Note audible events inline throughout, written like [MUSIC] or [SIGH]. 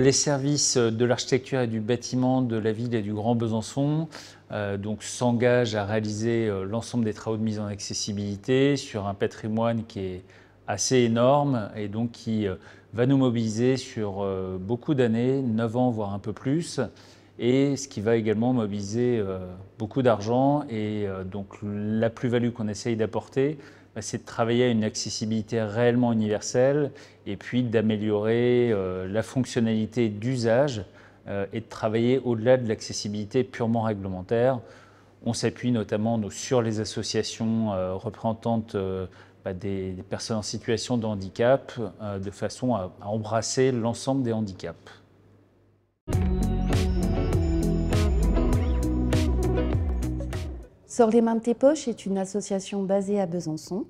les services de l'architecture et du bâtiment de la ville et du Grand Besançon euh, s'engagent à réaliser euh, l'ensemble des travaux de mise en accessibilité sur un patrimoine qui est assez énorme et donc qui euh, va nous mobiliser sur beaucoup d'années, 9 ans voire un peu plus, et ce qui va également mobiliser beaucoup d'argent et donc la plus-value qu'on essaye d'apporter, c'est de travailler à une accessibilité réellement universelle et puis d'améliorer euh, la fonctionnalité d'usage euh, et de travailler au-delà de l'accessibilité purement réglementaire. On s'appuie notamment sur les associations euh, représentantes bah, des, personnes en situation de handicap de façon à, embrasser l'ensemble des handicaps. Sors les mains de tes poches est une association basée à Besançon.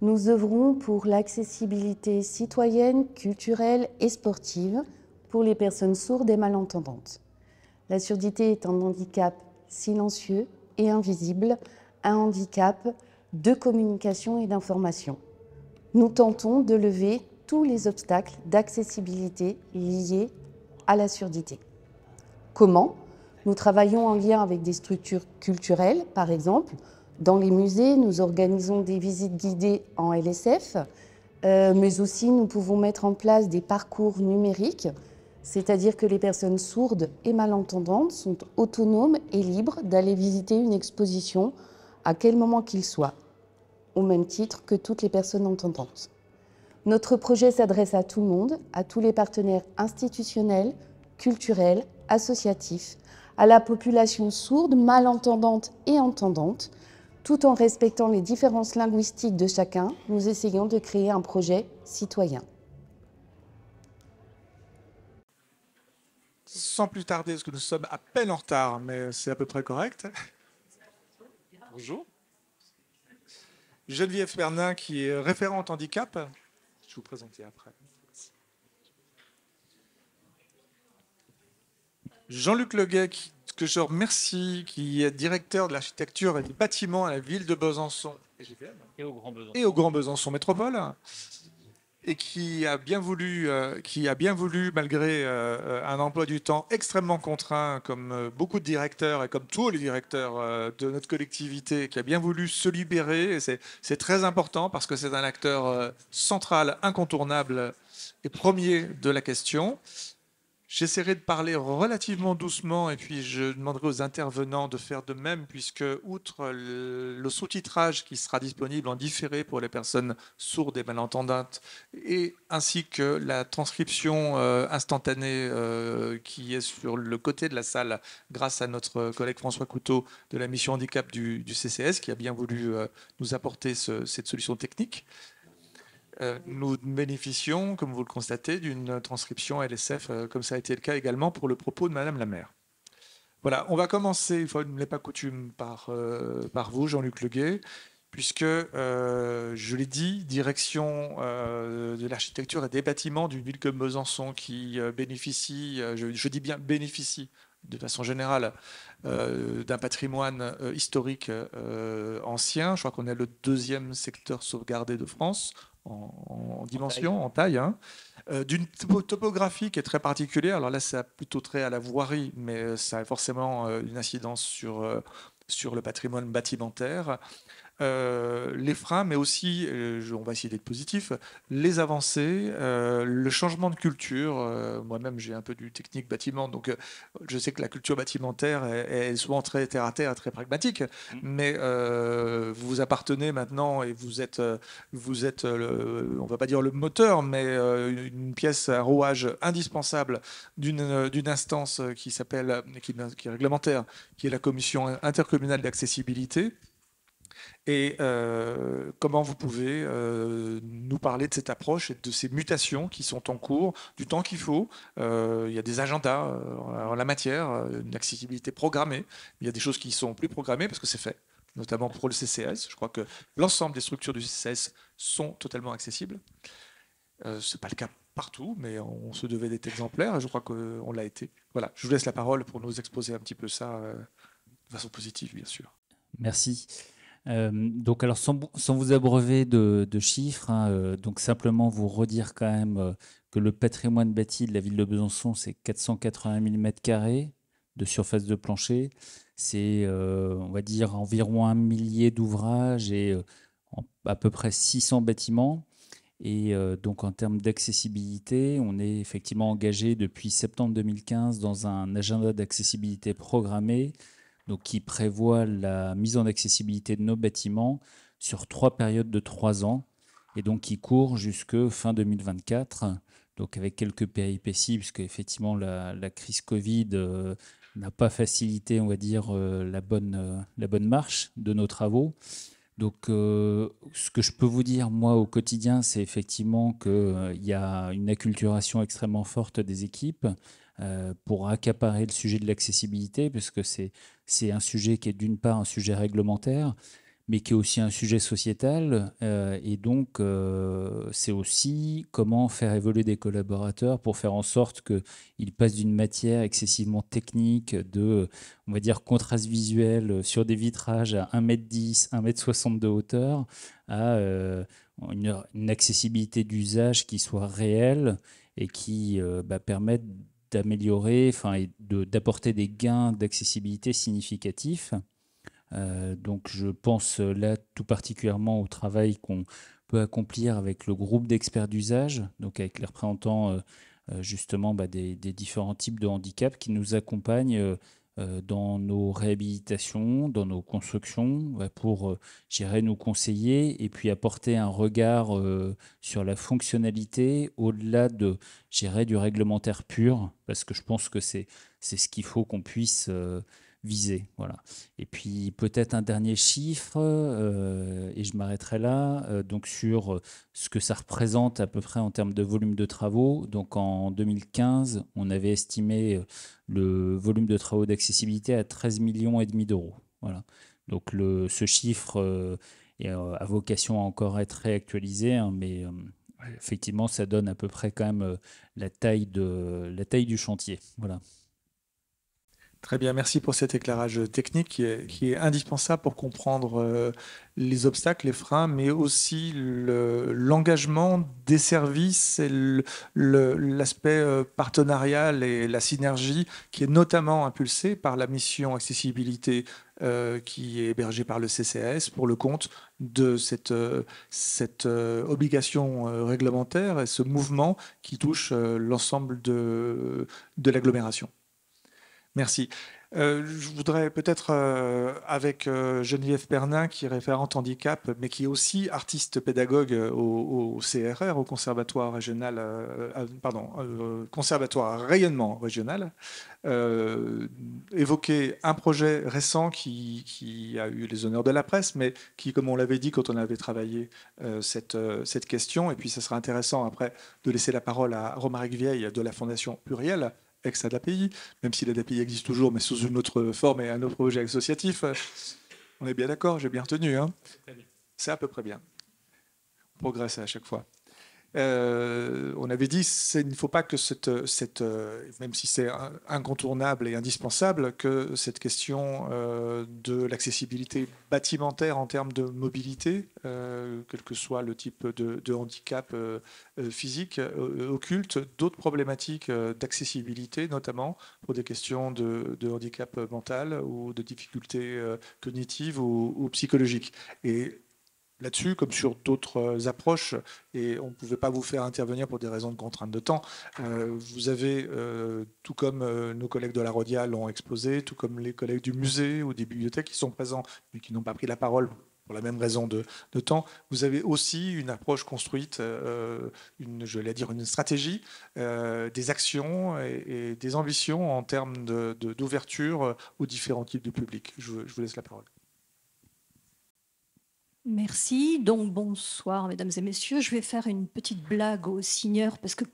Nous œuvrons pour l'accessibilité citoyenne, culturelle et sportive pour les personnes sourdes et malentendantes. La surdité est un handicap silencieux et invisible, un handicap de communication et d'information. Nous tentons de lever tous les obstacles d'accessibilité liés à la surdité. Comment nous travaillons en lien avec des structures culturelles, par exemple. Dans les musées, nous organisons des visites guidées en LSF, euh, mais aussi nous pouvons mettre en place des parcours numériques, c'est-à-dire que les personnes sourdes et malentendantes sont autonomes et libres d'aller visiter une exposition à quel moment qu'il soit, au même titre que toutes les personnes entendantes. Notre projet s'adresse à tout le monde, à tous les partenaires institutionnels, culturels, associatifs, à la population sourde, malentendante et entendante. Tout en respectant les différences linguistiques de chacun, nous essayons de créer un projet citoyen. Sans plus tarder, parce que nous sommes à peine en retard, mais c'est à peu près correct. Bonjour. Geneviève Bernin qui est référente handicap. Je vais vous présenter après. Jean-Luc Leguet, que je remercie, qui est directeur de l'architecture et des bâtiments à la ville de Besançon et, au Grand Besançon, Métropole, et qui a bien voulu, euh, qui a bien voulu malgré euh, euh, un emploi du temps extrêmement contraint, comme beaucoup de directeurs et comme tous les directeurs de notre collectivité, qui a bien voulu se libérer. C'est très important parce que c'est un acteur central, incontournable et premier de la question. J'essaierai de parler relativement doucement et puis je demanderai aux intervenants de faire de même puisque outre le sous-titrage qui sera disponible en différé pour les personnes sourdes et malentendantes et ainsi que la transcription euh, instantanée euh, qui est sur le côté de la salle grâce à notre collègue François Couteau de la mission handicap du, CCS qui a bien voulu euh, nous apporter cette solution technique. Euh, nous bénéficions, comme vous le constatez, d'une transcription LSF, euh, comme ça a été le cas également pour le propos de Madame la maire. Voilà, on va commencer, il ne l'est pas coutume, par, euh, par vous, Jean-Luc Leguet, puisque, je l'ai dit, direction de l'architecture et des bâtiments d'une ville comme Besançon qui bénéficie, je, je, dis bien bénéficie, de façon générale, d'un patrimoine historique ancien. Je crois qu'on est le deuxième secteur sauvegardé de France, en, dimension, en taille, hein. euh, d'une topographie qui est très particulière. Alors là, ça a plutôt trait à la voirie, mais ça a forcément euh, une incidence sur, euh, sur le patrimoine bâtimentaire, euh, les freins, mais aussi, euh, on va essayer d'être positif, les avancées, euh, le changement de culture. Moi-même, j'ai un peu du technique bâtiment, donc je sais que la culture bâtimentaire est, souvent très terre à terre, très pragmatique, mm. mais vous appartenez maintenant et vous êtes, vous êtes on va pas dire le moteur, mais une pièce à rouage indispensable d'une instance qui s'appelle, qui est réglementaire, qui est la commission intercommunale d'accessibilité et euh, comment vous pouvez euh, nous parler de cette approche et de ces mutations qui sont en cours, du temps qu'il faut. Euh, il y a des agendas en la matière, une accessibilité programmée. Il y a des choses qui sont plus programmées parce que c'est fait, notamment pour le CCS. Je crois que l'ensemble des structures du CCS sont totalement accessibles. Ce n'est pas le cas partout, mais on se devait d'être exemplaires et je crois qu'on l'a été. Voilà, je vous laisse la parole pour nous exposer un petit peu ça de façon positive, bien sûr. Merci. Euh, donc, alors, sans, vous abreuver de, chiffres, hein, euh, donc simplement vous redire quand même euh, que le patrimoine bâti de la ville de Besançon, c'est 480 000 m2 de surface de plancher. C'est, on va dire, environ un millier d'ouvrages et à peu près 600 bâtiments. Et donc, en termes d'accessibilité, on est effectivement engagé depuis septembre 2015 dans un agenda d'accessibilité programmé donc qui prévoit la mise en accessibilité de nos bâtiments sur trois périodes de trois ans, et donc qui court jusque fin 2024, donc avec quelques péripéties, puisque effectivement la, crise Covid euh, n'a pas facilité, on va dire, euh, la, bonne, euh, la bonne marche de nos travaux. Donc, ce que je peux vous dire, moi, au quotidien, c'est effectivement qu'il y a une acculturation extrêmement forte des équipes pour accaparer le sujet de l'accessibilité, puisque c'est c'est un sujet qui est d'une part un sujet réglementaire, mais qui est aussi un sujet sociétal. Euh, et donc, euh, c'est aussi comment faire évoluer des collaborateurs pour faire en sorte qu'ils passent d'une matière excessivement technique, de, on va dire, contraste visuel sur des vitrages à 1m10, 1m60 de hauteur, à euh, une, accessibilité d'usage qui soit réelle et qui bah, permette d'améliorer enfin, et d'apporter des gains d'accessibilité significatifs. Euh, donc je pense euh, là tout particulièrement au travail qu'on peut accomplir avec le groupe d'experts d'usage, donc avec les représentants euh, justement bah, des, des, différents types de handicaps qui nous accompagnent euh, dans nos réhabilitations, dans nos constructions, pour gérer euh, nos conseillers et puis apporter un regard euh, sur la fonctionnalité au-delà de gérer du réglementaire pur, parce que je pense que c'est ce qu'il faut qu'on puisse visé. Voilà. Et puis peut-être un dernier chiffre, euh, et je m'arrêterai là, euh, donc sur euh, ce que ça représente à peu près en termes de volume de travaux. Donc en 2015, on avait estimé le volume de travaux d'accessibilité à 13 millions et demi d'euros. Voilà. Donc ce chiffre a vocation à encore être réactualisé, hein, mais effectivement, ça donne à peu près quand même la taille, de, la taille du chantier. Voilà. Très bien, merci pour cet éclairage technique qui est, indispensable pour comprendre euh, les obstacles, les freins, mais aussi l'engagement des services et l'aspect euh, partenarial et la synergie qui est notamment impulsée par la mission accessibilité euh, qui est hébergée par le CCS pour le compte de cette, obligation réglementaire et ce mouvement qui touche l'ensemble de, de l'agglomération. Merci. Euh, je voudrais peut-être, euh, avec euh, Geneviève Pernin, qui est référente handicap, mais qui est aussi artiste pédagogue au, CRR, au Conservatoire régional, pardon, Conservatoire rayonnement régional, évoquer un projet récent qui, a eu les honneurs de la presse, mais qui, comme on l'avait dit quand on avait travaillé cette, question, et puis ce sera intéressant après de laisser la parole à Romaric Vieille de la Fondation Puriel la adapi même si l'ADAPI existe toujours, mais sous une autre forme et un autre projet associatif. Euh, on est bien d'accord, j'ai bien retenu. Hein. C'est à peu près bien. On progresse à chaque fois. Euh, on avait dit qu'il ne faut pas que cette, euh, même si c'est incontournable et indispensable, que cette question euh, de l'accessibilité bâtimentaire en termes de mobilité, quel que soit le type de, handicap physique, occulte d'autres problématiques d'accessibilité, notamment pour des questions de, handicap mental ou de difficultés cognitives ou, psychologiques là-dessus, comme sur d'autres euh, approches, et on ne pouvait pas vous faire intervenir pour des raisons de contraintes de temps. Euh, vous avez, euh, tout comme nos collègues de la Rodia l'ont exposé, tout comme les collègues du musée ou des bibliothèques qui sont présents, mais qui n'ont pas pris la parole pour la même raison de, temps, vous avez aussi une approche construite, une, je vais dire une stratégie, des actions et, des ambitions en termes d'ouverture de, aux différents types de publics. je vous laisse la parole. Merci. Donc bonsoir, mesdames et messieurs. Je vais faire une petite blague au seigneur parce que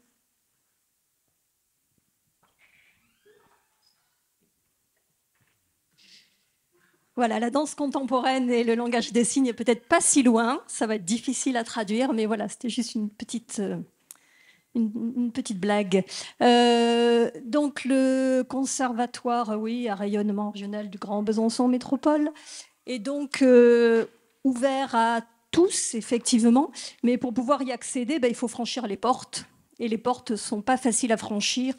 Voilà, la danse contemporaine et le langage des signes peut-être pas si loin. Ça va être difficile à traduire, mais voilà, c'était juste une petite, euh, une, petite blague. Euh, donc le conservatoire, oui, à rayonnement régional du Grand Besançon Métropole. Et donc, euh, ouvert à tous, effectivement, mais pour pouvoir y accéder, ben, il faut franchir les portes. Et les portes ne sont pas faciles à franchir,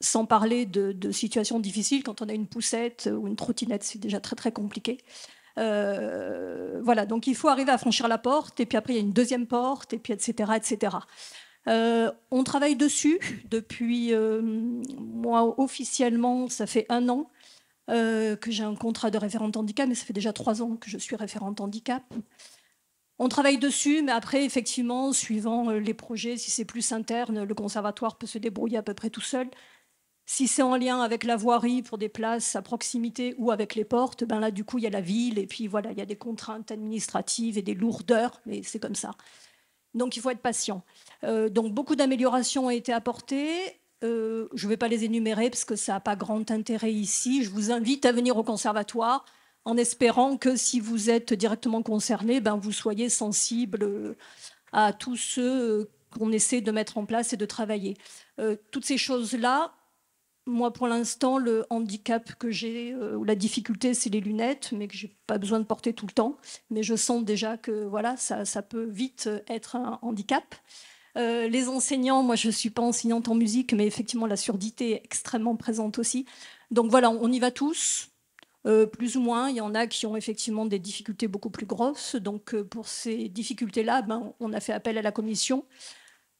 sans parler de, situations difficiles. Quand on a une poussette ou une trottinette, c'est déjà très très compliqué. Euh, voilà, donc il faut arriver à franchir la porte, et puis après il y a une deuxième porte, et puis etc. etc. Euh, on travaille dessus depuis, euh, moi officiellement, ça fait un an. Euh, que j'ai un contrat de référente handicap, mais ça fait déjà trois ans que je suis référente handicap. On travaille dessus, mais après, effectivement, suivant euh, les projets, si c'est plus interne, le conservatoire peut se débrouiller à peu près tout seul. Si c'est en lien avec la voirie pour des places à proximité ou avec les portes, ben là, du coup, il y a la ville et puis voilà, il y a des contraintes administratives et des lourdeurs, mais c'est comme ça. Donc, il faut être patient. Euh, donc, beaucoup d'améliorations ont été apportées. Euh, je ne vais pas les énumérer parce que ça n'a pas grand intérêt ici. Je vous invite à venir au conservatoire en espérant que si vous êtes directement concerné, ben, vous soyez sensible euh, à tous ceux euh, qu'on essaie de mettre en place et de travailler. toutes ces choses-là, moi pour l'instant, le handicap que j'ai, ou la difficulté, c'est les lunettes, mais que je n'ai pas besoin de porter tout le temps. Mais je sens déjà que voilà, ça peut vite être un handicap. Euh, les enseignants, moi je ne suis pas enseignante en musique, mais effectivement la surdité est extrêmement présente aussi. Donc voilà, on y va tous, euh, plus ou moins. Il y en a qui ont effectivement des difficultés beaucoup plus grosses. Donc euh, pour ces difficultés-là, ben, on a fait appel à la commission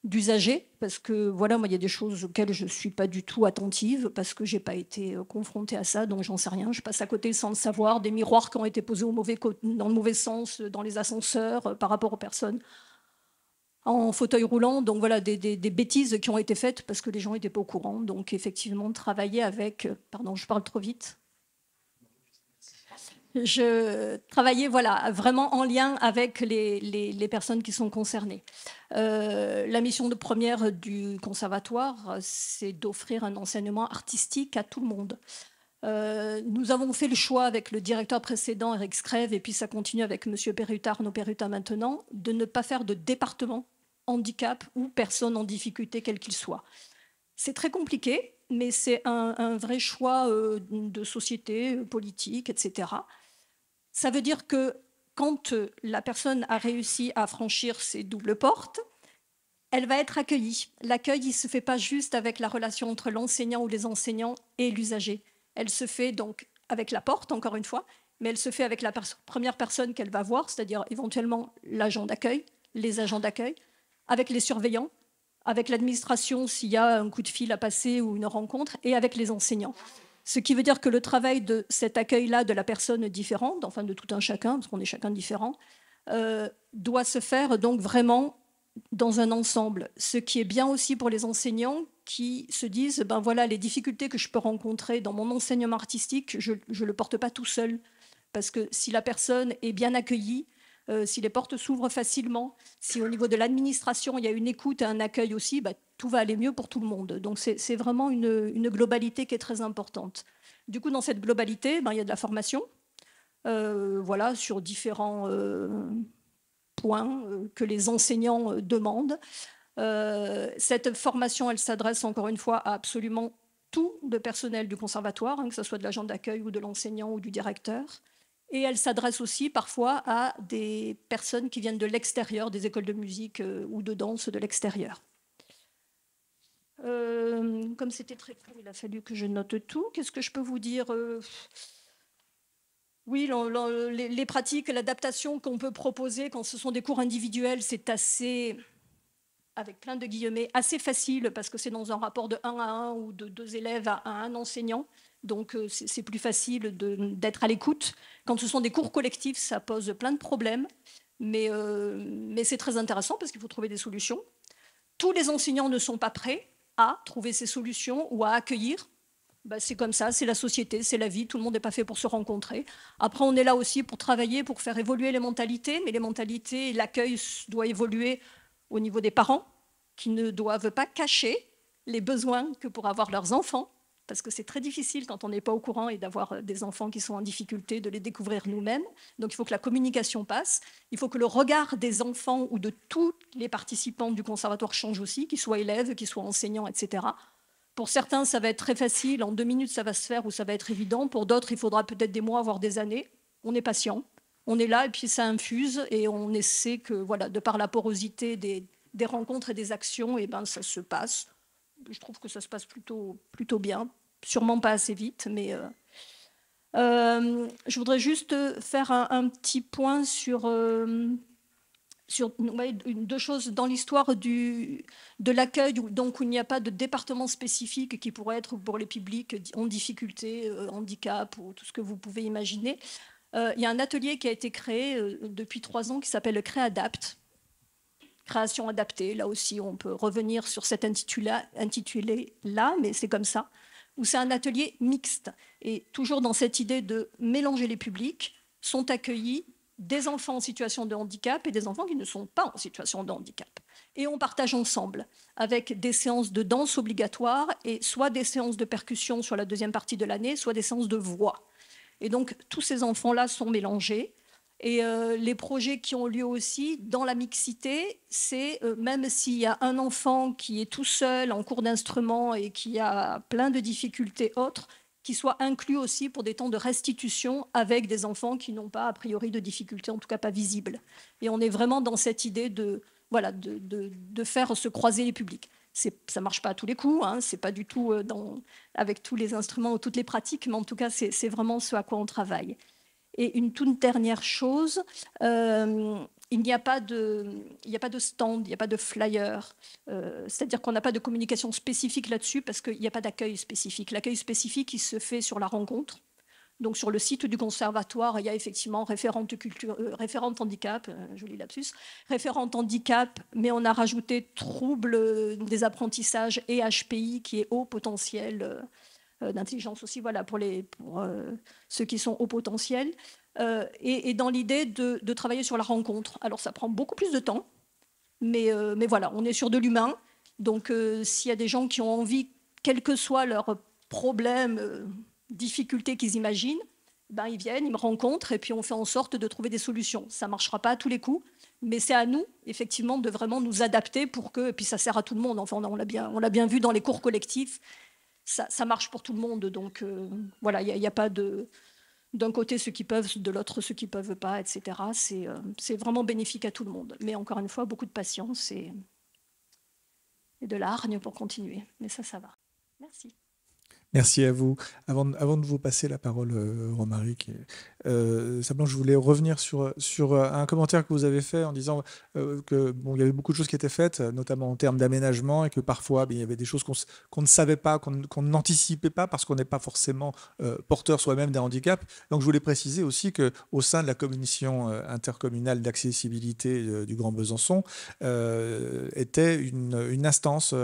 d'usagers, parce que voilà, moi il y a des choses auxquelles je ne suis pas du tout attentive, parce que je n'ai pas été confrontée à ça, donc j'en sais rien, je passe à côté sans le savoir, des miroirs qui ont été posés dans le mauvais sens, dans les ascenseurs, par rapport aux personnes en fauteuil roulant. Donc voilà, des, bêtises qui ont été faites parce que les gens n'étaient pas au courant. Donc effectivement, travailler avec... Euh, pardon, je parle trop vite. Je travaillais voilà, vraiment en lien avec les, personnes qui sont concernées. Euh, la mission de première du conservatoire, c'est d'offrir un enseignement artistique à tout le monde. Euh, nous avons fait le choix avec le directeur précédent, Eric Scrève, et puis ça continue avec M. Perruta, Arnaud Perruta maintenant, de ne pas faire de département handicap ou personne en difficulté, quel qu'il soit. C'est très compliqué, mais c'est un, vrai choix euh, de société, politique, etc. Ça veut dire que quand la personne a réussi à franchir ses doubles portes, elle va être accueillie. L'accueil, il ne se fait pas juste avec la relation entre l'enseignant ou les enseignants et l'usager. Elle se fait donc avec la porte, encore une fois, mais elle se fait avec la première personne qu'elle va voir, c'est-à-dire éventuellement l'agent d'accueil, les agents d'accueil, avec les surveillants, avec l'administration s'il y a un coup de fil à passer ou une rencontre, et avec les enseignants. Ce qui veut dire que le travail de cet accueil-là de la personne différente, enfin de tout un chacun, parce qu'on est chacun différent, euh, doit se faire donc vraiment dans un ensemble. Ce qui est bien aussi pour les enseignants qui se disent, ben voilà, les difficultés que je peux rencontrer dans mon enseignement artistique, je ne le porte pas tout seul. Parce que si la personne est bien accueillie, euh, si les portes s'ouvrent facilement, si au niveau de l'administration, il y a une écoute et un accueil aussi, ben, tout va aller mieux pour tout le monde. Donc c'est vraiment une, globalité qui est très importante. Du coup, dans cette globalité, ben, il y a de la formation, euh, voilà, sur différents euh, points que les enseignants demandent. Euh, cette formation, elle s'adresse encore une fois à absolument tout le personnel du conservatoire, hein, que ce soit de l'agent d'accueil ou de l'enseignant ou du directeur. Et elle s'adresse aussi parfois à des personnes qui viennent de l'extérieur, des écoles de musique euh, ou de danse de l'extérieur. Euh, comme c'était très court, il a fallu que je note tout. Qu'est-ce que je peux vous dire oui, les pratiques, l'adaptation qu'on peut proposer quand ce sont des cours individuels, c'est assez avec plein de guillemets, assez facile parce que c'est dans un rapport de 1 à 1 ou de deux élèves à un enseignant. Donc euh, c'est plus facile d'être à l'écoute. Quand ce sont des cours collectifs, ça pose plein de problèmes, euh, mais, c'est très intéressant parce qu'il faut trouver des solutions. Tous les enseignants ne sont pas prêts à trouver ces solutions ou à accueillir. Bah, c'est comme ça, c'est la société, c'est la vie, tout le monde n'est pas fait pour se rencontrer. Après, on est là aussi pour travailler, pour faire évoluer les mentalités, mais les mentalités, l'accueil doit évoluer au niveau des parents, qui ne doivent pas cacher les besoins que pour avoir leurs enfants, parce que c'est très difficile quand on n'est pas au courant et d'avoir euh, des enfants qui sont en difficulté, de les découvrir nous-mêmes. Donc il faut que la communication passe, il faut que le regard des enfants ou de tous les participants du conservatoire change aussi, qu'ils soient élèves, qu'ils soient enseignants, etc. Pour certains, ça va être très facile, en deux minutes, ça va se faire ou ça va être évident. Pour d'autres, il faudra peut-être des mois, voire des années. On est patient, on est là et puis ça infuse et on essaie que, voilà, de par la porosité des, rencontres et des actions, et eh ben ça se passe. Je trouve que ça se passe plutôt, plutôt bien, sûrement pas assez vite, mais euh, euh, je voudrais juste faire un, petit point sur, euh, deux choses dans l'histoire de l'accueil, donc où il n'y a pas de département spécifique qui pourrait être pour les publics en difficulté, handicap ou tout ce que vous pouvez imaginer. Euh, il y a un atelier qui a été créé euh, depuis trois ans qui s'appelle le Créadapt, création adaptée. Là aussi, on peut revenir sur cet intitulé-là, mais c'est comme ça, où c'est un atelier mixte. Et toujours dans cette idée de mélanger les publics, sont accueillis des enfants en situation de handicap et des enfants qui ne sont pas en situation de handicap. Et on partage ensemble avec des séances de danse obligatoires et soit des séances de percussion sur la deuxième partie de l'année, soit des séances de voix. Et donc, tous ces enfants-là sont mélangés. Et euh, les projets qui ont lieu aussi dans la mixité, c'est euh, même s'il y a un enfant qui est tout seul en cours d'instrument et qui a plein de difficultés autres, qui soit inclus aussi pour des temps de restitution avec des enfants qui n'ont pas a priori de difficultés, en tout cas pas visibles. Et on est vraiment dans cette idée de, de faire se croiser les publics ça ne marche pas à tous les coups, hein, c'est pas du tout euh, avec tous les instruments ou toutes les pratiques, mais en tout cas, c'est vraiment ce à quoi on travaille. Et une toute dernière chose, euh, il n'y a, pas de stand, il n'y a pas de flyer. Euh, c'est-à-dire qu'on n'a pas de communication spécifique là-dessus parce qu'il n'y a pas d'accueil spécifique. L'accueil spécifique, il se fait sur la rencontre. Donc sur le site du conservatoire, il y a effectivement référente, culture, euh, référente handicap, euh, joli lapsus, référente handicap, mais on a rajouté troubles euh, des apprentissages et HPI qui est haut potentiel d'intelligence aussi, voilà, pour, les, pour ceux qui sont haut potentiel, et, dans l'idée de, de, travailler sur la rencontre. Alors ça prend beaucoup plus de temps, mais, mais voilà, on est sur de l'humain. Donc s'il y a des gens qui ont envie, quel que soit leur problème, difficultés qu'ils imaginent, ben, ils viennent, ils me rencontrent et puis on fait en sorte de trouver des solutions. Ça ne marchera pas à tous les coups, mais c'est à nous, effectivement, de vraiment nous adapter pour que, et puis ça sert à tout le monde, enfin on l'a bien, bien vu dans les cours collectifs, ça, marche pour tout le monde, donc euh, voilà, il n'y a, pas de, d'un côté ceux qui peuvent, de l'autre ceux qui ne peuvent pas, etc. Euh, c'est, vraiment bénéfique à tout le monde, mais encore une fois, beaucoup de patience et, et de l'argne pour continuer, mais ça, ça va. Merci. Merci à vous. Avant de, vous passer la parole, euh, Romaric, euh, simplement, je voulais revenir sur, sur euh, un commentaire que vous avez fait en disant qu'il euh, que bon, il y avait beaucoup de choses qui étaient faites, notamment en termes d'aménagement, et que parfois ben, il y avait des choses qu'on ne savait pas, qu'on n'anticipait pas, parce qu'on n'est pas forcément porteur soi-même d'un handicap. Donc, je voulais préciser aussi que au sein de la commission intercommunale d'accessibilité du Grand Besançon était une, instance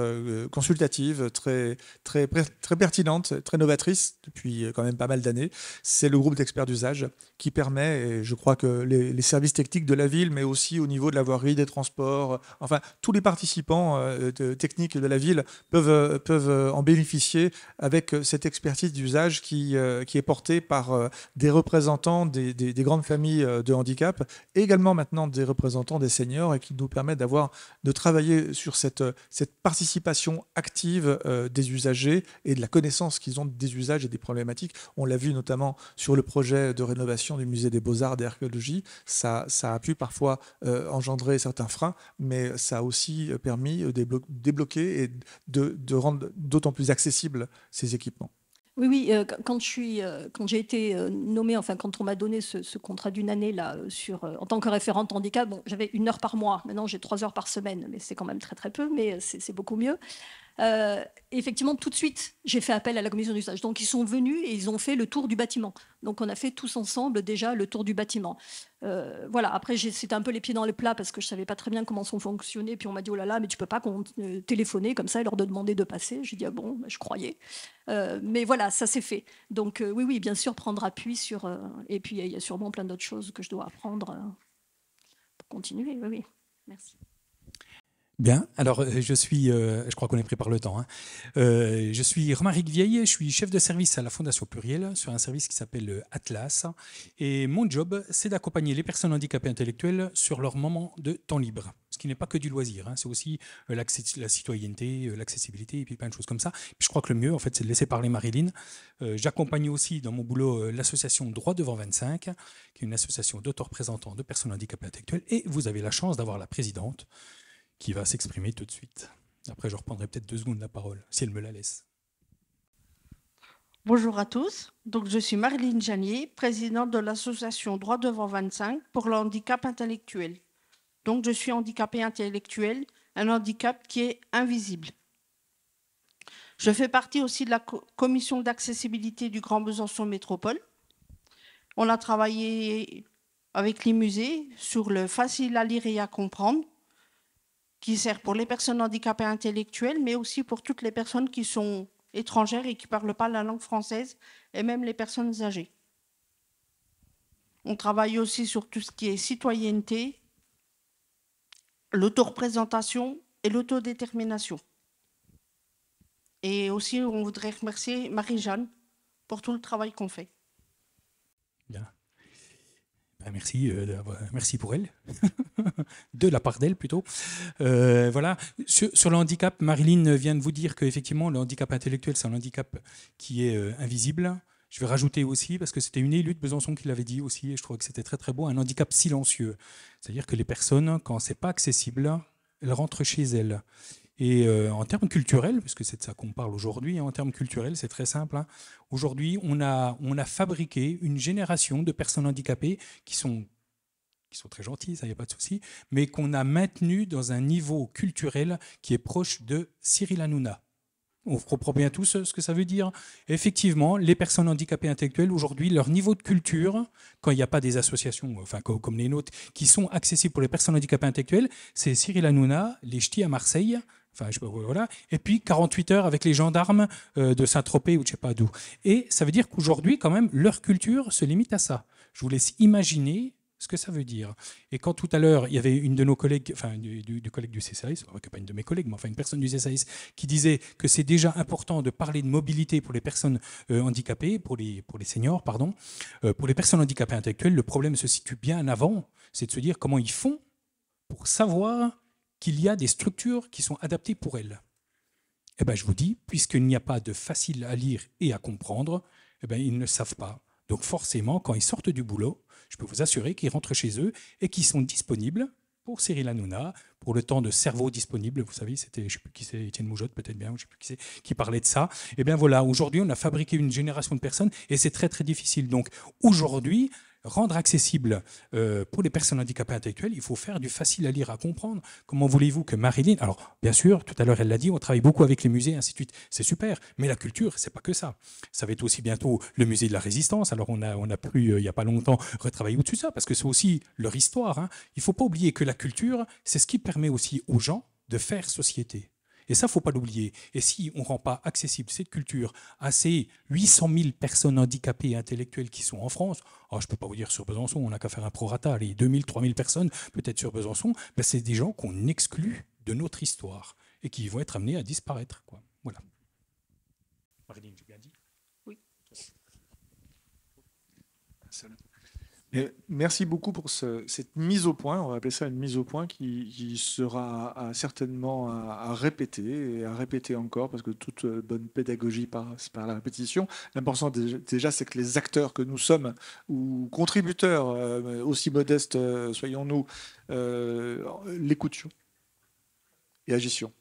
consultative très, très, très pertinente, très novatrice depuis quand même pas mal d'années. C'est le groupe d'experts d'usage qui permet, et je crois que les, services techniques de la ville, mais aussi au niveau de la voirie, des transports, euh, enfin tous les participants euh, techniques de la ville peuvent, euh, peuvent en bénéficier avec cette expertise d'usage qui, qui est portée par des représentants des, des, grandes familles de handicap, également maintenant des représentants des seniors, et qui nous permet d'avoir de travailler sur cette, cette participation active des usagers et de la connaissance qu'ils ont des usages et des problématiques. On l'a vu notamment sur le projet de l'innovation du musée des beaux-arts d'archéologie, ça, ça a pu parfois euh, engendrer certains freins, mais ça a aussi euh, permis euh, de débloquer et de, rendre d'autant plus accessibles ces équipements. Oui, oui, suis, quand j'ai été nommé nommée, enfin quand on m'a donné ce, ce contrat d'une année là, sur, en tant que référente handicap, bon, j'avais une heure par mois, maintenant j'ai trois heures par semaine, mais c'est quand même très très peu, mais c'est beaucoup mieux. Euh, effectivement, tout de suite, j'ai fait appel à la commission d'usage. Donc, ils sont venus et ils ont fait le tour du bâtiment. Donc, on a fait tous ensemble déjà le tour du bâtiment. Euh, voilà, après, c'était un peu les pieds dans le plat parce que je ne savais pas très bien comment ça fonctionnait. Puis on m'a dit, oh là là, mais tu peux pas euh, téléphoner comme ça et leur demander de passer. J'ai dit, ah bon, bah, je croyais. mais voilà, ça s'est fait. Donc, oui, oui, bien sûr, prendre appui sur. et puis, il y, y, a sûrement plein d'autres choses que je dois apprendre pour continuer. Oui, oui. Merci. Bien, alors euh, je suis, euh, je crois qu'on est pris par le temps, hein. euh, je suis Romaric Vieillet, je suis chef de service à la Fondation Pluriel sur un service qui s'appelle Atlas et mon job c'est d'accompagner les personnes handicapées intellectuelles sur leur moment de temps libre, ce qui n'est pas que du loisir, hein. c'est aussi la citoyenneté, l'accessibilité et puis plein de choses comme ça. je crois que le mieux en fait c'est de laisser parler Marilyn. J'accompagne aussi dans mon boulot l'association Droit devant 25 qui est une association d'auteurs représentants de personnes handicapées intellectuelles et vous avez la chance d'avoir la présidente qui va s'exprimer tout de suite. Après, je reprendrai peut-être deux secondes la parole, si elle me la laisse. Bonjour à tous. Donc, je suis Marlene Janier, présidente de l'association Droit devant 25 pour le handicap intellectuel. Donc, je suis handicapée intellectuelle, un handicap qui est invisible. Je fais partie aussi de la commission d'accessibilité du Grand Besançon Métropole. On a travaillé avec les musées sur le facile à lire et à comprendre qui sert pour les personnes handicapées intellectuelles, mais aussi pour toutes les personnes qui sont étrangères et qui ne parlent pas la langue française, et même les personnes âgées. On travaille aussi sur tout ce qui est citoyenneté, l'autoreprésentation et l'autodétermination. Et aussi, on voudrait remercier Marie-Jeanne pour tout le travail qu'on fait. Ah, merci, euh, merci pour elle, [LAUGHS] de la part d'elle plutôt. Euh, voilà. Sur, le handicap, Marilyn vient de vous dire qu'effectivement, le handicap intellectuel, c'est un handicap qui est euh, invisible. Je vais rajouter aussi, parce que c'était une élue de Besançon qui l'avait dit aussi, et je trouvais que c'était très très beau, un handicap silencieux. C'est-à-dire que les personnes, quand c'est pas accessible, elles rentrent chez elles. Et euh, en termes culturels, parce que c'est de ça qu'on parle aujourd'hui, hein, en termes culturels, c'est très simple. Hein. Aujourd'hui, on a, fabriqué une génération de personnes handicapées qui sont, très gentilles, ça n'y a pas de souci, mais qu'on a maintenu dans un niveau culturel qui est proche de Cyril Hanouna. On comprend bien tous euh, ce que ça veut dire. Effectivement, les personnes handicapées intellectuelles, aujourd'hui, leur niveau de culture, quand il n'y a pas des associations enfin, comme les nôtres qui sont accessibles pour les personnes handicapées intellectuelles, c'est Cyril Hanouna, les Ch'tis à Marseille, et puis 48 heures avec les gendarmes euh, de Saint-Tropez ou je sais pas d'où. Et ça veut dire qu'aujourd'hui, quand même, leur culture se limite à ça. Je vous laisse imaginer ce que ça veut dire. Et quand tout à l'heure, il y avait une de nos collègues, enfin du, du, collègue du CCAS, pas une de mes collègues, mais enfin une personne du CSAIS, qui disait que c'est déjà important de parler de mobilité pour les personnes euh, handicapées, pour les, pour les seniors, pardon, euh, pour les personnes handicapées intellectuelles, le problème se situe bien avant, c'est de se dire comment ils font pour savoir qu'il y a des structures qui sont adaptées pour elles Eh bien, je vous dis, puisqu'il n'y a pas de facile à lire et à comprendre, eh bien, ils ne savent pas. Donc forcément, quand ils sortent du boulot, je peux vous assurer qu'ils rentrent chez eux et qu'ils sont disponibles pour Cyril Hanouna, pour le temps de cerveau disponible. Vous savez, c'était, je sais plus qui c'est, Étienne Moujotte peut-être bien, je sais plus qui qui parlait de ça. Eh bien voilà, aujourd'hui, on a fabriqué une génération de personnes et c'est très très difficile. Donc aujourd'hui, rendre accessible euh, pour les personnes handicapées intellectuelles, il faut faire du facile à lire, à comprendre. Comment voulez-vous que Marilyn. Alors, bien sûr, tout à l'heure, elle l'a dit, on travaille beaucoup avec les musées, ainsi de suite. C'est super, mais la culture, c'est pas que ça. Ça va être aussi bientôt le musée de la résistance. Alors, on a, on a plus, euh, il n'y a pas longtemps, retravaillé au-dessus de ça, parce que c'est aussi leur histoire. Hein. Il ne faut pas oublier que la culture, c'est ce qui permet aussi aux gens de faire société. Et ça, faut pas l'oublier. Et si on ne rend pas accessible cette culture à ces 800 000 personnes handicapées et intellectuelles qui sont en France, oh, je ne peux pas vous dire sur Besançon, on n'a qu'à faire un prorata, les 2 000, 3 000 personnes, peut-être sur Besançon, ben c'est des gens qu'on exclut de notre histoire et qui vont être amenés à disparaître. Quoi. Voilà. Marilyn, j'ai bien dit Merci beaucoup pour cette mise au point, on va appeler ça une mise au point qui, sera certainement à, répéter et à répéter encore parce que toute bonne pédagogie passe par la répétition. L'important déjà c'est que les acteurs que nous sommes ou contributeurs euh, aussi modestes euh, soyons-nous euh, l'écoutions et agissions.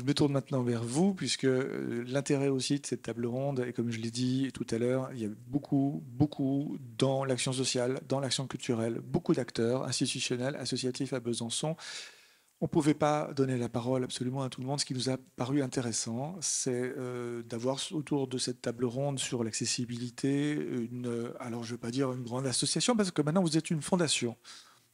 Je me tourne maintenant vers vous, puisque euh, l'intérêt aussi de cette table ronde, et comme je l'ai dit tout à l'heure, il y a beaucoup, beaucoup dans l'action sociale, dans l'action culturelle, beaucoup d'acteurs institutionnels, associatifs à Besançon. On ne pouvait pas donner la parole absolument à tout le monde. Ce qui nous a paru intéressant, c'est euh, d'avoir autour de cette table ronde sur l'accessibilité une, alors je ne vais pas dire une grande association, parce que maintenant vous êtes une fondation.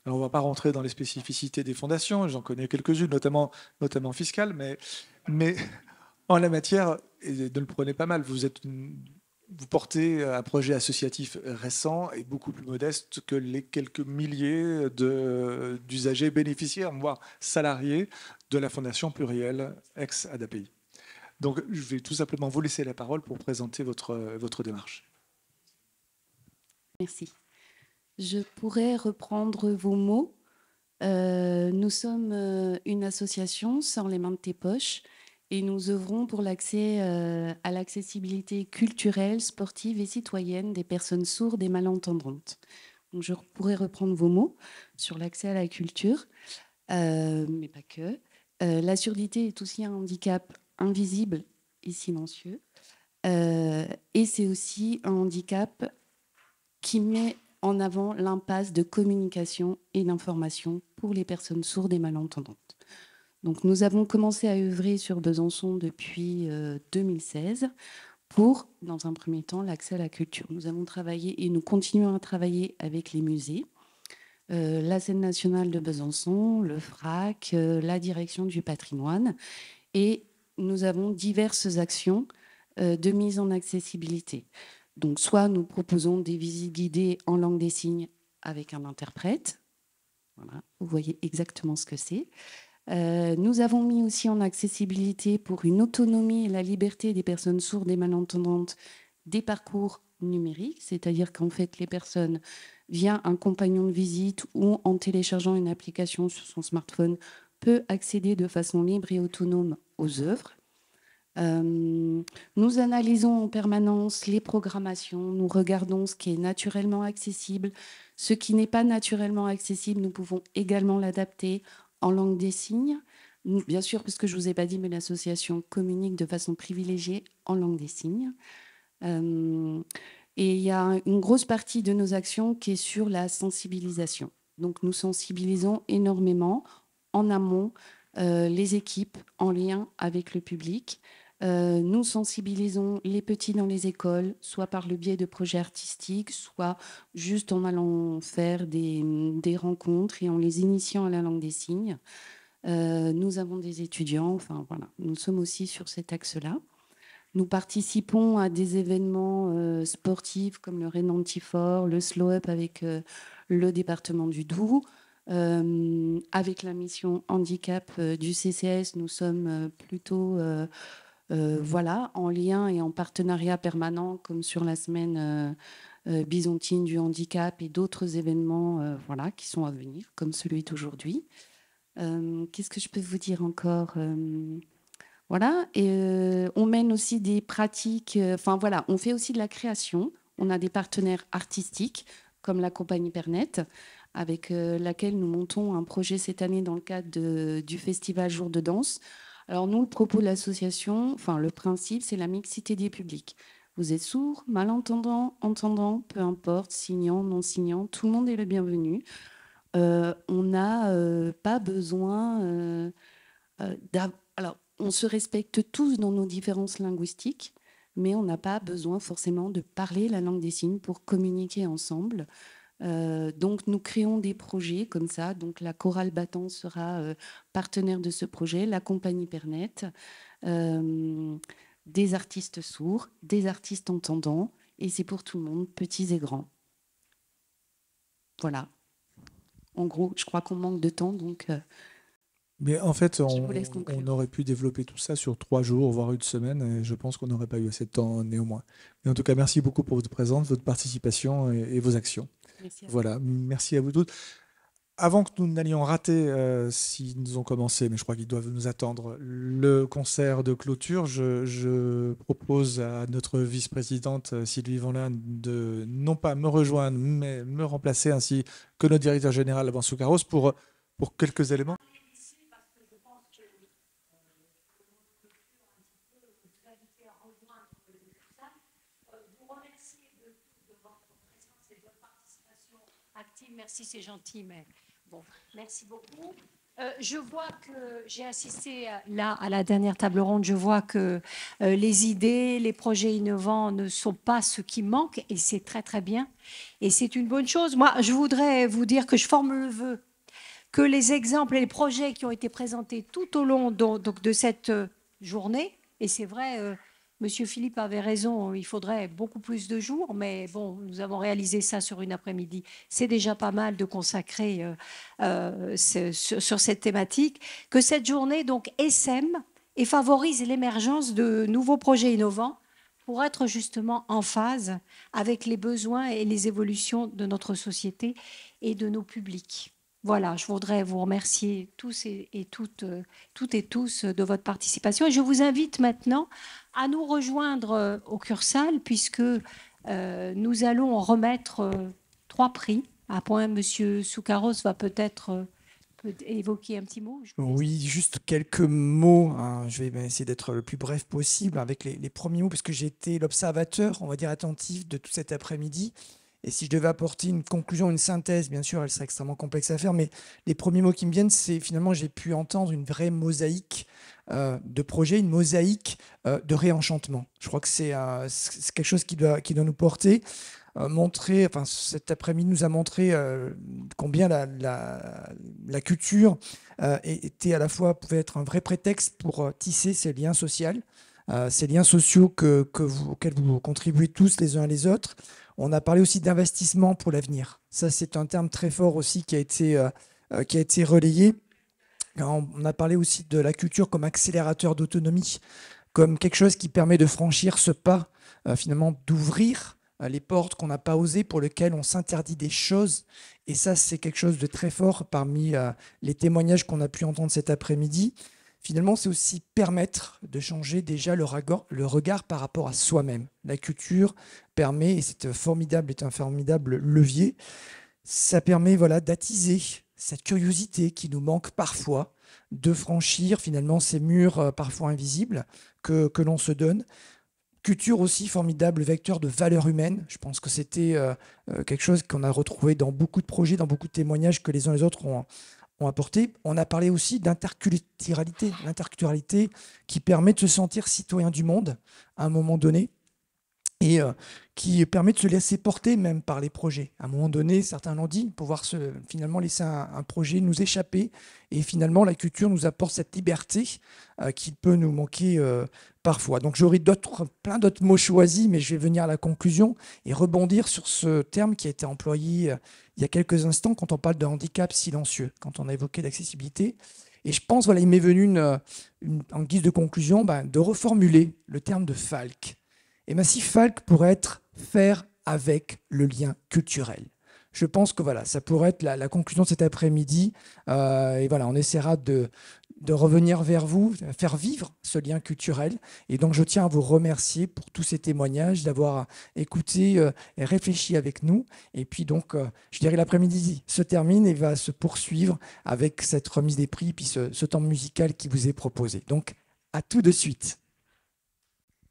Alors, on ne va pas rentrer dans les spécificités des fondations, j'en connais quelques-unes, notamment, notamment fiscales, mais, mais [LAUGHS] en la matière, et ne le prenez pas mal, vous, êtes vous portez un projet associatif récent et beaucoup plus modeste que les quelques milliers d'usagers bénéficiaires, voire salariés, de la Fondation plurielle ex-ADAPI. Donc, je vais tout simplement vous laisser la parole pour présenter votre, votre démarche. Merci. Je pourrais reprendre vos mots. Euh, nous sommes euh, une association sans les mains de tes poches et nous œuvrons pour l'accès euh, à l'accessibilité culturelle, sportive et citoyenne des personnes sourdes et malentendantes. Donc, je pourrais reprendre vos mots sur l'accès à la culture, mais pas que. la surdité est aussi un handicap invisible et silencieux. et c'est aussi un handicap qui met en avant l'impasse de communication et d'information pour les personnes sourdes et malentendantes. Donc, nous avons commencé à œuvrer sur Besançon depuis 2016 euh, pour, dans un premier temps, l'accès à la culture. Nous avons travaillé et nous continuons à travailler avec les musées, euh, la scène nationale de Besançon, le FRAC, euh, la direction du patrimoine, et nous avons diverses actions de mise en accessibilité. Donc soit nous proposons des visites guidées en langue des signes avec un interprète. Voilà, vous voyez exactement ce que c'est. Euh, nous avons mis aussi en accessibilité pour une autonomie et la liberté des personnes sourdes et malentendantes des parcours numériques, c'est-à-dire qu'en fait les personnes via un compagnon de visite ou en téléchargeant une application sur son smartphone peuvent accéder de façon libre et autonome aux œuvres euh, nous analysons en permanence les programmations, nous regardons ce qui est naturellement accessible. Ce qui n'est pas naturellement accessible, nous pouvons également l'adapter en langue des signes. Bien sûr, parce que je ne vous ai pas dit, mais l'association communique de façon privilégiée en langue des signes. Euh, et il y a une grosse partie de nos actions qui est sur la sensibilisation. Donc nous sensibilisons énormément en amont euh, les équipes en lien avec le public. Euh, nous sensibilisons les petits dans les écoles, soit par le biais de projets artistiques, soit juste en allant faire des, rencontres et en les initiant à la langue des signes. Euh, nous avons des étudiants, enfin voilà, nous sommes aussi sur cet axe-là. Nous participons à des événements euh, sportifs comme le Rennes le Slow Up avec le département du Doubs. avec la mission handicap du CCS, nous sommes euh, plutôt euh, mhm. voilà, en lien et en partenariat permanent, comme sur la semaine bisontine euh, euh, byzantine du handicap et d'autres événements voilà, qui sont à venir, comme celui d'aujourd'hui. Qu'est-ce que je peux vous dire encore Voilà, et on mène aussi des pratiques, enfin voilà, on fait aussi de la création. On a des partenaires artistiques, comme la compagnie Pernet, avec laquelle nous montons un projet cette année dans le cadre du festival Jour de danse alors nous, le propos de l'association, enfin le principe, c'est la mixité des publics. Vous êtes sourds, malentendants, entendants, peu importe, signant, non signant, tout le monde est le bienvenu. Euh, on n'a euh, pas besoin euh, Alors, on se respecte tous dans nos différences linguistiques, mais on n'a pas besoin forcément de parler la langue des signes pour communiquer ensemble. Euh, donc nous créons des projets comme ça. Donc la chorale Battant sera euh, partenaire de ce projet, la compagnie Pernette, euh, des artistes sourds, des artistes entendants, et c'est pour tout le monde, petits et grands. Voilà. En gros, je crois qu'on manque de temps, donc. mais en fait, on, aurait pu développer tout ça sur trois jours, voire une semaine, je pense qu'on n'aurait pas eu assez de temps néanmoins. Mais en tout cas, merci beaucoup pour votre présence, votre participation et vos actions voilà, merci à vous toutes. Avant que nous n'allions rater, euh, s'ils nous ont commencé, mais je crois qu'ils doivent nous attendre, le concert de clôture, je, propose à notre vice-présidente euh, Sylvie Vanlin de non pas me rejoindre, mais me remplacer ainsi que notre directeur général avant Soukaros pour, pour quelques éléments. merci, c'est gentil, mais bon, merci beaucoup. Euh, je vois que j'ai assisté là à la dernière table ronde. Je vois que euh, les idées, les projets innovants ne sont pas ce qui manque et c'est très très bien. Et c'est une bonne chose. Moi, je voudrais vous dire que je forme le vœu que les exemples et les projets qui ont été présentés tout au long de, donc, de cette euh, journée, et c'est vrai, Monsieur Philippe avait raison, il faudrait beaucoup plus de jours, mais bon, nous avons réalisé ça sur une après-midi. C'est déjà pas mal de consacrer euh, euh, sur, cette thématique. Que cette journée donc SM et favorise l'émergence de nouveaux projets innovants pour être justement en phase avec les besoins et les évolutions de notre société et de nos publics. Voilà, je voudrais vous remercier tous et, toutes, euh, toutes et tous euh, de votre participation. Et je vous invite maintenant à nous rejoindre euh, au Cursal, puisque nous allons remettre trois prix. À point, Monsieur Soukaros va peut-être évoquer un petit mot. oui, juste quelques mots. Hein. Je vais ben, essayer d'être le plus bref possible avec les, les premiers mots, parce que j'ai été l'observateur, on va dire, attentif de tout cet après-midi. Et si je devais apporter une conclusion, une synthèse, bien sûr, elle serait extrêmement complexe à faire, mais les premiers mots qui me viennent, c'est finalement j'ai pu entendre une vraie mosaïque euh, de projets, une mosaïque euh, de réenchantement. Je crois que euh, c'est quelque chose qui doit, qui doit nous porter. montrer, enfin, cet après-midi nous a montré combien la, la culture était à la fois pouvait être un vrai prétexte pour tisser ces liens sociaux, ces liens sociaux que, que vous, auxquels vous contribuez tous les uns les autres, on a parlé aussi d'investissement pour l'avenir. Ça, c'est un terme très fort aussi qui a été, euh, euh, qui a été relayé. On a parlé aussi de la culture comme accélérateur d'autonomie, comme quelque chose qui permet de franchir ce pas, euh, finalement, d'ouvrir les portes qu'on n'a pas osées, pour lesquelles on s'interdit des choses. Et ça, c'est quelque chose de très fort parmi les témoignages qu'on a pu entendre cet après-midi. Finalement, c'est aussi permettre de changer déjà le, regard par rapport à soi-même. La culture permet, et c'est formidable, est un formidable levier, ça permet voilà, d'attiser cette curiosité qui nous manque parfois, de franchir finalement ces murs euh, parfois invisibles que, l'on se donne. Culture aussi, formidable vecteur de valeur humaine. Je pense que c'était euh, euh, quelque chose qu'on a retrouvé dans beaucoup de projets, dans beaucoup de témoignages que les uns et les autres ont, on a parlé aussi d'interculturalité, l'interculturalité qui permet de se sentir citoyen du monde à un moment donné et euh, qui permet de se laisser porter même par les projets. À un moment donné, certains l'ont dit, pouvoir se, finalement laisser un, projet nous échapper. Et finalement, la culture nous apporte cette liberté euh, qui peut nous manquer euh, parfois. Donc j'aurai plein d'autres mots choisis, mais je vais venir à la conclusion et rebondir sur ce terme qui a été employé il y a quelques instants quand on parle de handicap silencieux, quand on a évoqué l'accessibilité. Et je pense, voilà, il m'est venu en guise de conclusion ben, de reformuler le terme de FALC. Et bien si pourrait être faire avec le lien culturel je pense que voilà, ça pourrait être la, conclusion de cet après-midi. Euh, et voilà, on essaiera de, de revenir vers vous, faire vivre ce lien culturel. Et donc, je tiens à vous remercier pour tous ces témoignages, d'avoir écouté euh, et réfléchi avec nous. Et puis, donc, euh, je dirais l'après-midi se termine et va se poursuivre avec cette remise des prix, puis ce, ce temps musical qui vous est proposé. Donc, à tout de suite.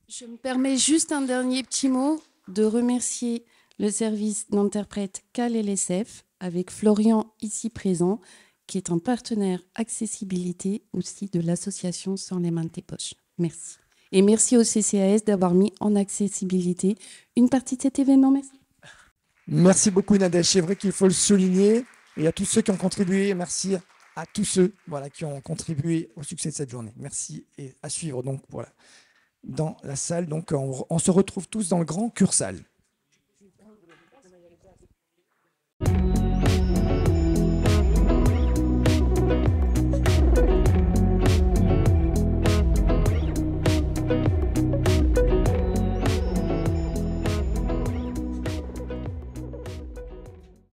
Je me permets juste un dernier petit mot de remercier le service d'interprète cal avec Florian ici présent, qui est un partenaire accessibilité aussi de l'association Sans les mains de tes poches. Merci. Et merci au CCAS d'avoir mis en accessibilité une partie de cet événement. Merci. Merci beaucoup Nadège. C'est vrai qu'il faut le souligner. Et à tous ceux qui ont contribué, merci à tous ceux voilà, qui ont contribué au succès de cette journée. Merci et à suivre donc voilà, dans la salle. Donc on, on se retrouve tous dans le grand Cursal.